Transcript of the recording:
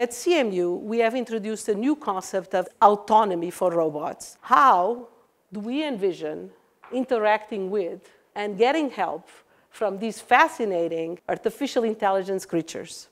At CMU, we have introduced a new concept of autonomy for robots. How do we envision interacting with and getting help from these fascinating artificial intelligence creatures?